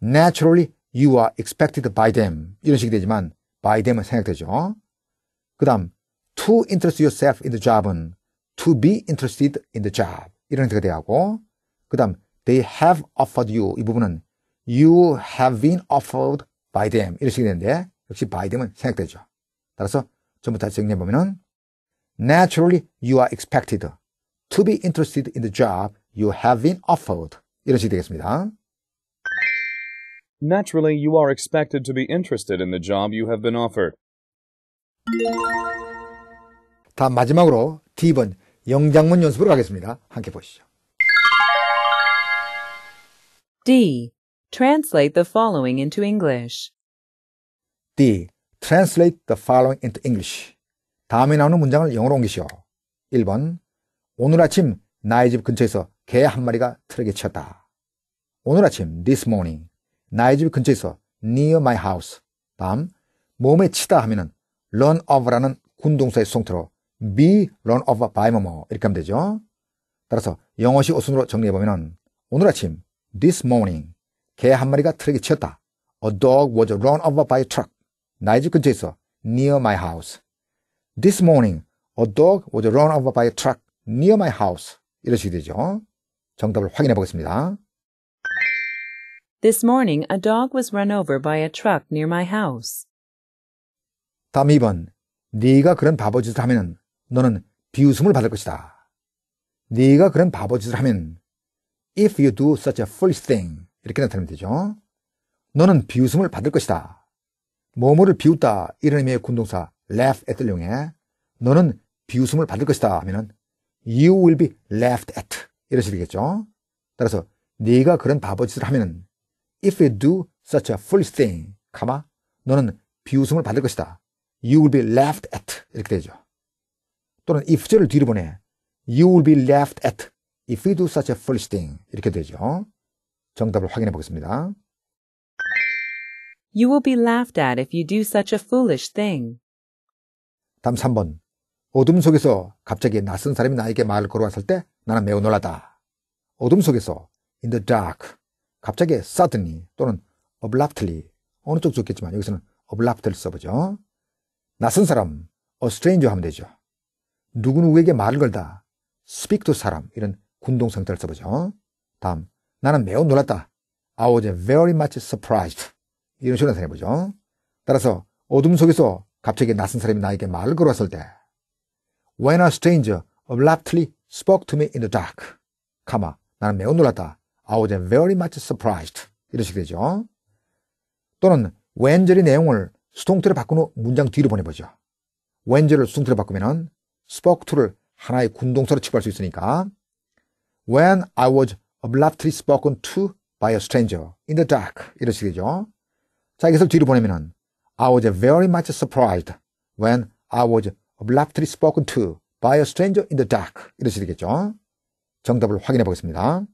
naturally you are expected by them. 이런 식이 되지만 by them은 생각되죠그 다음 to interest yourself in the job은 to be interested in the job 이런 형태가 고그 다음 they have offered you 이 부분은 you have been offered by them 이런 식이 되는데 역시 by them은 생략되죠. 따라서 전부 다정리해보면 naturally you are expected to be interested in the job you have been offered 이런 식이 되겠습니다. Naturally, you are expected to be interested in the job you have been offered. 다 마지막으로 D번 영장문 연습으로 가겠습니다. 함께 보시죠. D. Translate the following into English. D. Translate the following into English. 다음에 나오는 문장을 영어로 옮기시오. 1번. 오늘 아침 나의 집 근처에서 개 한 마리가 트럭에 치였다. 오늘 아침 this morning 나의 집 근처에 있어. near my house. 다음, 몸에 치다 하면은 run o f e 라는 군동사의 수동태로 be run o f e by 뭐뭐 이렇게 하면 되죠. 따라서 영어식 어순으로 정리해보면은 오늘 아침 this morning 개 한 마리가 트럭에 치였다. A dog was run over by a truck. 나의 집 근처에 있어. near my house. This morning a dog was run over by a truck near my house. 이런 식이 되죠. 정답을 확인해 보겠습니다. This morning a dog was run over by a truck near my house. 다음 2번. 네가 그런 바보 짓을 하면 너는 비웃음을 받을 것이다. 네가 그런 바보 짓을 하면 if you do such a foolish thing 이렇게 나타내면 되죠. 너는 비웃음을 받을 것이다. 뭐뭐를 비웃다 이런 의미의 군동사 laugh at를 이용해 너는 비웃음을 받을 것이다 하면은 you will be laughed at 이런 식이겠죠. 따라서 네가 그런 바보짓을 하면은 if you do such a foolish thing, 가마, 너는 비웃음을 받을 것이다. You will be laughed at. 이렇게 되죠. 또는 if절을 뒤로 보내. You will be laughed at if you do such a foolish thing. 이렇게 되죠. 정답을 확인해 보겠습니다. You will be laughed at if you do such a foolish thing. 다음 3번. 어둠 속에서 갑자기 낯선 사람이 나에게 말을 걸어왔을 때 나는 매우 놀랐다. 어둠 속에서 in the dark 갑자기 suddenly 또는 abruptly 어느 쪽 좋겠지만 여기서는 abrupt를 써보죠. 낯선 사람, a stranger 하면 되죠. 누구누구에게 말을 걸다, speak to 사람 이런 군동성태를 써보죠. 다음, 나는 매우 놀랐다. I was very much surprised. 이런 식으로 나타내보죠. 따라서 어둠 속에서 갑자기 낯선 사람이 나에게 말을 걸었을 때 When a stranger abruptly spoke to me in the dark, 가마, 나는 매우 놀랐다. I was very much surprised. 이런 식이 되죠. 또는 when절의 내용을 수동태로 바꾼 후 문장 뒤로 보내보죠. when절을 수동태로 바꾸면은 spoke to를 하나의 군동사로 취급할 수 있으니까 when I was abruptly spoken to by a stranger in the dark 이런 식이죠. 자, 이것을 뒤로 보내면은 I was very much surprised when I was abruptly spoken to by a stranger in the dark 이런 식이겠죠. 정답을 확인해 보겠습니다.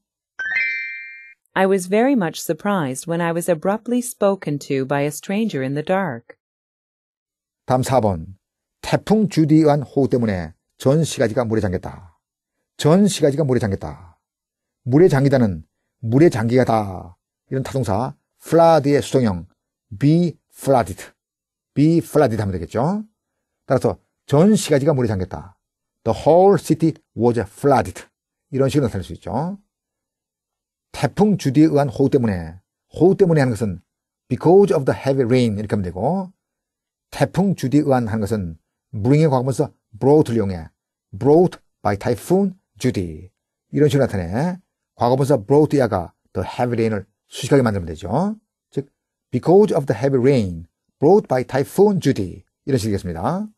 I was very much surprised when I was abruptly spoken to by a stranger in the dark. 다음 4번. 태풍 주디 의한 호우 때문에 전 시가지가 물에 잠겼다. 전 시가지가 물에 잠겼다. 물에 잠기다는 물에 잠기가 다 이런 타동사 flood의 수동형 be flooded, be flooded 하면 되겠죠. 따라서 전 시가지가 물에 잠겼다. The whole city was flooded. 이런 식으로 나타낼 수 있죠. 태풍 주디에 의한 호우 때문에 호우 때문에 하는 것은 because of the heavy rain 이렇게 하면 되고 태풍 주디에 의한 하는 것은 bring의 과거분사 brought를 이용해 brought by typhoon Judy 이런 식으로 나타내 과거분사 brought 야가 the heavy rain을 수식하게 만들면 되죠. 즉 because of the heavy rain brought by typhoon Judy 이런 식이겠습니다.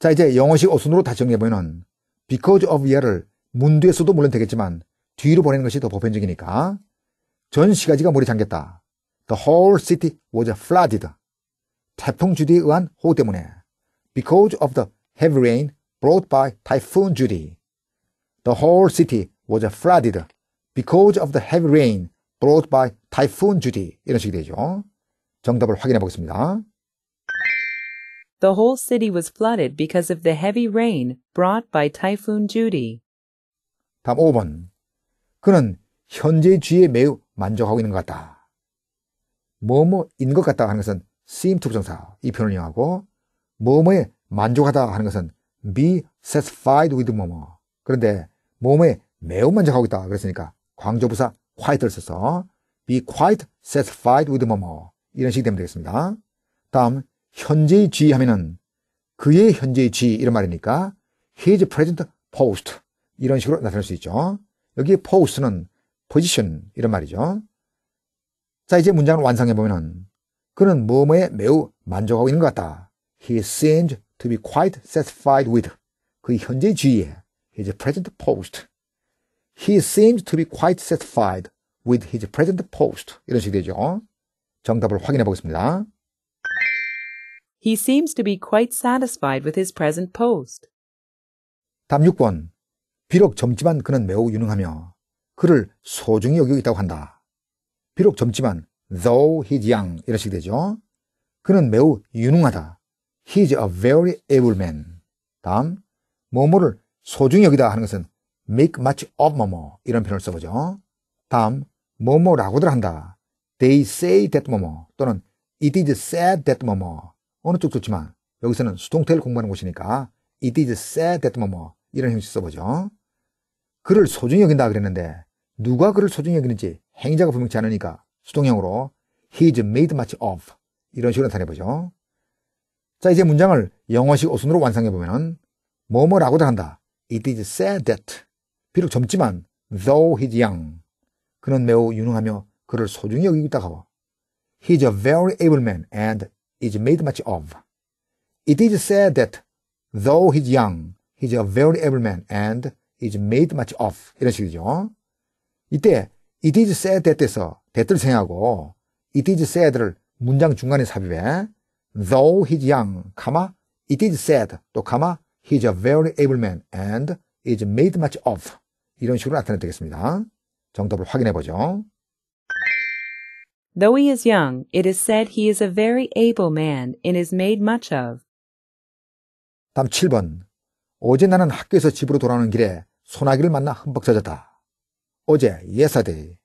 자 이제 영어식 어순으로 다시 정리해보면 because of year를 문두에서도 물론 되겠지만 뒤로 보내는 것이 더 보편적이니까. 전 시가지가 물에 잠겼다. The whole city was flooded. 태풍 주디에 의한 호우 때문에. Because of the heavy rain brought by Typhoon Judy. The whole city was flooded because of the heavy rain brought by Typhoon Judy. 이런 식이 되죠. 정답을 확인해 보겠습니다. The whole city was flooded because of the heavy rain brought by Typhoon Judy. 다음 5번. 그는 현재의 주의에 매우 만족하고 있는 것 같다. 뭐뭐인 것 같다 하는 것은 seem to 부정사 이 표현을 이용하고 뭐뭐에 만족하다 하는 것은 be satisfied with 뭐뭐 그런데 뭐뭐에 매우 만족하고 있다 그랬으니까 광조부사 quite를 써서 be quite satisfied with 뭐뭐 이런 식이 되면 되겠습니다. 다음 현재의 G 하면은 그의 현재의 G 이런 말이니까 his present post 이런 식으로 나타낼 수 있죠. 여기 포우스는 포지션 이런 말이죠. 자 이제 문장을 완성해 보면은 그는 뭐뭐에 매우 만족하고 있는 것 같다. He s e e m s to be quite satisfied with 그의 현재 주의에 his present post. He s e e m s to be quite satisfied with his present post. 이런 식이 되죠. 정답을 확인해 보겠습니다. He seems to be quite satisfied with his present post. 답 6번. 비록 젊지만 그는 매우 유능하며 그를 소중히 여기고 있다고 한다. 비록 젊지만 though he's young 이런 식 되죠. 그는 매우 유능하다. He's a very able man. 다음 뭐뭐를 소중히 여기다 하는 것은 make much of 뭐뭐 이런 표현을 써보죠. 다음 뭐뭐라고들 한다. They say that 뭐뭐 또는 it is said that 뭐뭐 어느 쪽 좋지만 여기서는 수동태를 공부하는 곳이니까 it is said that 뭐뭐 이런 형식 써보죠. 그를 소중히 여긴다 그랬는데 누가 그를 소중히 여기는지 행자가 분명치 않으니까 수동형으로 he is made much of 이런 식으로 나타내보죠. 자 이제 문장을 영어식 어순으로 완성해보면 은 뭐뭐라고들 한다. It is said that 비록 젊지만 though he's young 그는 매우 유능하며 그를 소중히 여기고 있다 하고 He's a very able man and is made much of. It is said that though he's young, he's a very able man and is made much of 이런 식이죠. 이때 it is said that에서 that을 생하고 it is said를 문장 중간에 삽입해 though he's young, 가마 it is said 또 가마 he's a very able man and is made much of 이런 식으로 나타내면 되겠습니다. 정답을 확인해 보죠. Though he is young, it is said he is a very able man and is made much of. 다음 7번. 어제 나는 학교에서 집으로 돌아오는 길에 소나기를 만나 흠뻑 젖었다. 어제 예사데이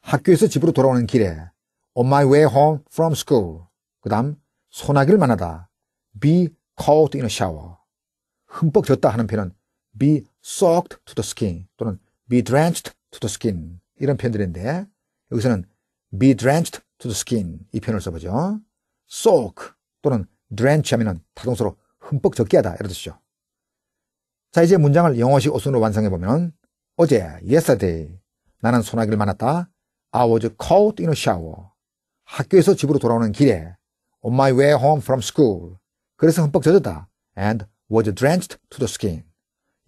학교에서 집으로 돌아오는 길에 On my way home from school 그 다음 소나기를 만나다 be caught in a shower 흠뻑 젖다 하는 표현은 be soaked to the skin 또는 be drenched to the skin 이런 표현들인데 여기서는 be drenched to the skin 이 표현을 써보죠. soak 또는 drench 하면은 다동사로 흠뻑 젖게 하다 이런 뜻이죠. 자 이제 문장을 영어식 어순으로 완성해보면 어제 yesterday 나는 소나기를 만났다 I was caught in a shower 학교에서 집으로 돌아오는 길에 on my way home from school 그래서 흠뻑 젖었다 and was drenched to the skin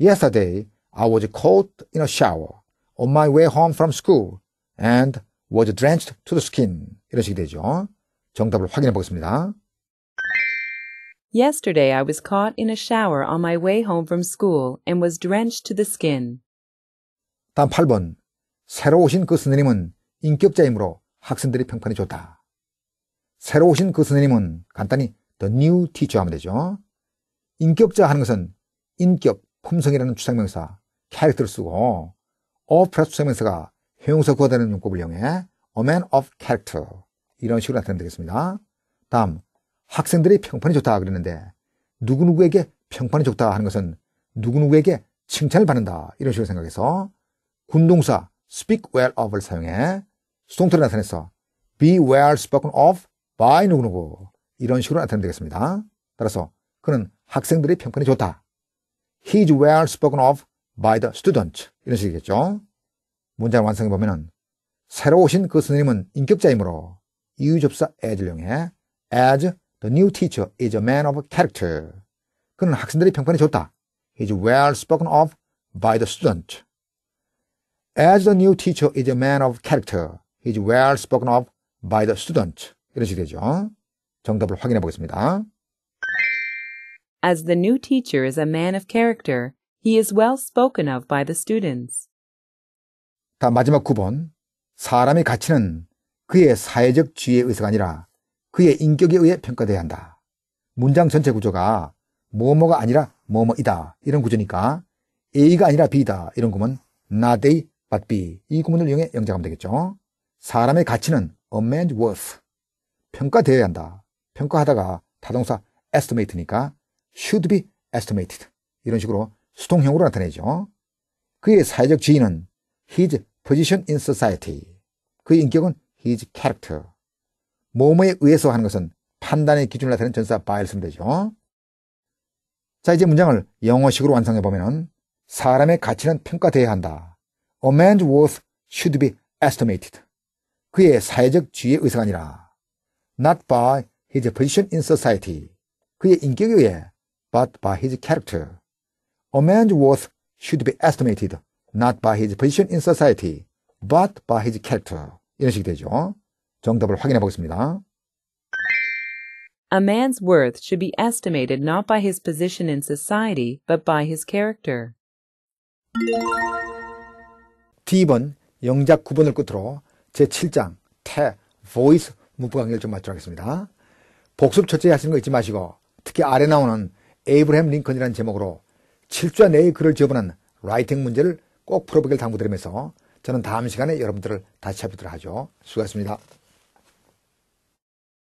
yesterday I was caught in a shower on my way home from school and was drenched to the skin 이런 식이 되죠 정답을 확인해 보겠습니다 Yesterday I was caught in a shower on my way home from school and was drenched to the skin. 다음 8번. 새로 오신 그 선생님은 인격자이므로 학생들이 평판이 좋다. 새로 오신 그 선생님은 간단히 the new teacher 하면 되죠. 인격자 하는 것은 인격, 품성이라는 추상명사, 캐릭터를 쓰고 of 플러스 추상명사가 형용사 구하다는 용법을 이용해 a man of character 이런 식으로 나타내면 되겠습니다. 다음 학생들의 평판이 좋다 그랬는데 누구누구에게 평판이 좋다 하는 것은 누구누구에게 칭찬을 받는다 이런 식으로 생각해서 군동사 speak well of을 사용해 수동태로 나타내서 be well spoken of by 누구누구 이런 식으로 나타내면 되겠습니다. 따라서 그는 학생들의 평판이 좋다. He is well spoken of by the student 이런 식이겠죠. 문장 을 완성해 보면은 새로 오신 그 선생님은 인격자이므로 이유접사 as를 이용해 as The new teacher is a man of character. 그는 학생들이 평판이 좋다. He is well spoken of by the student. As the new teacher is a man of character. He is well spoken of by the student. 이런 식이 되죠. 정답을 확인해 보겠습니다. As the new teacher is a man of character, he is well spoken of by the students. 다 마지막 9번. 사람의 가치는 그의 사회적 지위에 의해서가 아니라 그의 인격에 의해 평가돼야 한다. 문장 전체 구조가 뭐뭐가 아니라 뭐뭐이다 이런 구조니까 A가 아니라 B다 이런 구문 not A but B 이 구문을 이용해 영작하면 되겠죠. 사람의 가치는 a man's worth 평가되어야 한다. 평가하다가 타동사 estimate니까 should be estimated 이런 식으로 수동형으로 나타내죠. 그의 사회적 지위는 his position in society 그의 인격은 his character 몸에 의해서 하는 것은 판단의 기준을 나타내는 전사 바일 쓰면 되죠. 자, 이제 문장을 영어식으로 완성해보면 사람의 가치는 평가돼야 한다. A man's worth should be estimated. 그의 사회적 지위에 의사가 아니라 not by his position in society. 그의 인격에 의해 but by his character. A man's worth should be estimated not by his position in society, but by his character. 이런 식이 되죠. 정답을 확인해 보겠습니다. A man's worth should be estimated not by his position in society, but by his character. D번 영작 9번을 끝으로 제7장 태, voice 문법 강의를 좀 마치도록 하겠습니다. 복습 첫째 하시는 거 잊지 마시고 특히 아래 나오는 에이브햄 링컨이라는 제목으로 7주 내의 글을 지어보는 라이팅 문제를 꼭 풀어보길 당부드리면서 저는 다음 시간에 여러분들을 다시 찾아뵙도록 하죠. 수고하셨습니다.